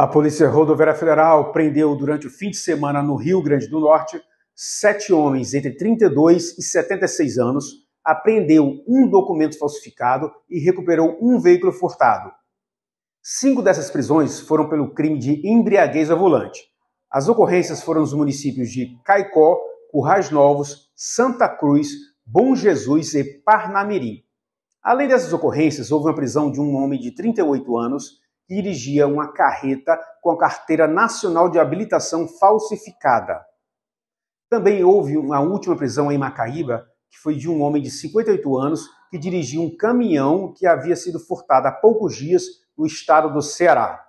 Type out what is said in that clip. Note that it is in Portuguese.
A Polícia Rodoviária Federal prendeu durante o fim de semana no Rio Grande do Norte sete homens entre 32 e 76 anos, apreendeu um documento falsificado e recuperou um veículo furtado. Cinco dessas prisões foram pelo crime de embriaguez a volante. As ocorrências foram nos municípios de Caicó, Currais Novos, Santa Cruz, Bom Jesus e Parnamirim. Além dessas ocorrências, houve a prisão de um homem de 38 anos dirigia uma carreta com a carteira nacional de habilitação falsificada. Também houve uma última prisão em Macaíba, que foi de um homem de 58 anos que dirigia um caminhão que havia sido furtado há poucos dias no estado do Ceará.